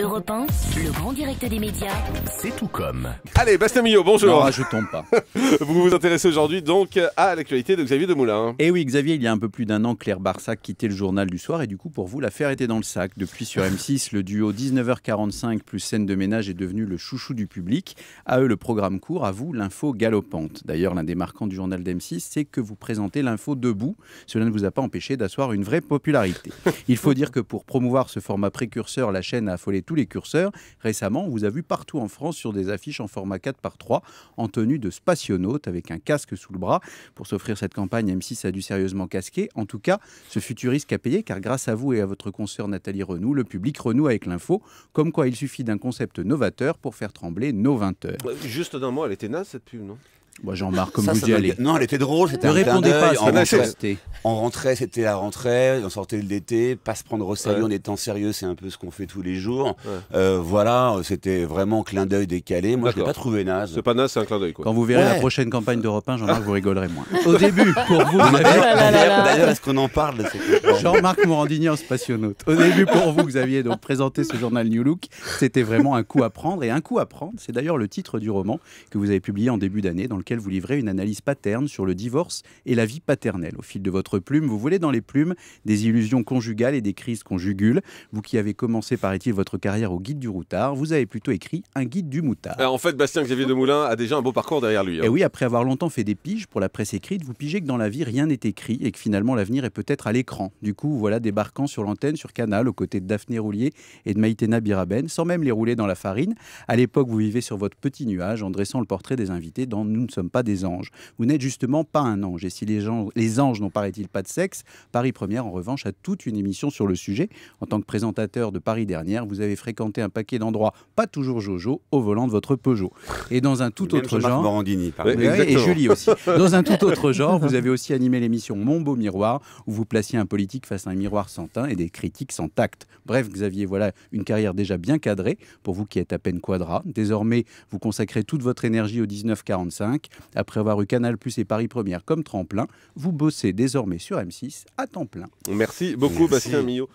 Europe 1, le grand direct des médias. C'est tout comme. Allez, Bastien Millot, bonjour. Non, je tombe pas. vous vous intéressez aujourd'hui donc à l'actualité de Xavier Demoulin. Eh oui, Xavier, il y a un peu plus d'un an, Claire Barsac quittait le journal du soir et du coup, pour vous, l'affaire était dans le sac. Depuis sur M6, le duo 19h45 plus scène de ménage est devenu le chouchou du public. À eux, le programme court, à vous, l'info galopante. D'ailleurs, l'un des marquants du journal d'M6, c'est que vous présentez l'info debout. Cela ne vous a pas empêché d'asseoir une vraie popularité. Il faut dire que pour promouvoir ce format précurseur, la chaîne a affolé tous les curseurs. Récemment, on vous a vu partout en France sur des affiches en format 4 par 3 en tenue de spationaute avec un casque sous le bras. Pour s'offrir cette campagne, M6 a dû sérieusement casquer. En tout cas, ce futuriste a payé car grâce à vous et à votre consoeur Nathalie Renou, le public renoue avec l'info, comme quoi il suffit d'un concept novateur pour faire trembler nos 20 heures. Juste d'un mot, elle était naze cette pub, non moi, Jean-Marc, comme vous allez. Non, elle était drôle, c'était Ne répondez pas, pas, on rentrait, on rentrait, c'était la rentrée, on sortait de l'été, pas se prendre au sérieux en étant sérieux, c'est un peu ce qu'on fait tous les jours. Euh, voilà, c'était vraiment un clin d'œil décalé. Moi, je l'ai pas trouvé naze. C'est pas naze, c'est un clin d'œil. Quand vous verrez la prochaine campagne d'Europe 1, Jean-Marc, vous rigolerez moins. au début, pour vous. D'ailleurs, est-ce qu'on en parle Jean-Marc Morandini en spationaute. Au début, pour vous, vous aviez donc présenté ce journal New Look. C'était vraiment un coup à prendre. Et un coup à prendre, c'est d'ailleurs le titre du roman que vous avez publié en début d'année dans lequel vous livrez une analyse paterne sur le divorce et la vie paternelle. Au fil de votre plume, vous voulez dans les plumes des illusions conjugales et des crises conjugules. Vous qui avez commencé, paraît-il, votre carrière au guide du routard, vous avez plutôt écrit un guide du moutard. Euh, en fait, Bastien Xavier Demoulin a déjà un beau parcours derrière lui. Et hein. eh oui, après avoir longtemps fait des piges pour la presse écrite, vous pigez que dans la vie, rien n'est écrit et que finalement l'avenir est peut-être à l'écran. Du coup, voilà débarquant sur l'antenne, sur Canal, aux côtés de Daphné Roulier et de Maïtena Biraben, sans même les rouler dans la farine. À l'époque, vous vivez sur votre petit nuage en dressant le portrait des invités dans Nous sommes pas des anges. Vous n'êtes justement pas un ange. Et si les, gens, les anges n'ont paraît-il pas de sexe, Paris Première, en revanche, a toute une émission sur le sujet. En tant que présentateur de Paris Dernière, vous avez fréquenté un paquet d'endroits pas toujours Jojo au volant de votre Peugeot. Et dans un tout autre genre. et Julie aussi. Dans un tout autre genre, vous avez aussi animé l'émission Mon beau miroir, où vous placiez un politique face à un miroir sans teint et des critiques sans tact. Bref, Xavier, voilà une carrière déjà bien cadrée pour vous qui êtes à peine quadra. Désormais, vous consacrez toute votre énergie au 1945 après avoir eu Canal Plus et Paris Première comme tremplin, vous bossez désormais sur M6 à temps plein. Merci beaucoup, Bastien Millot.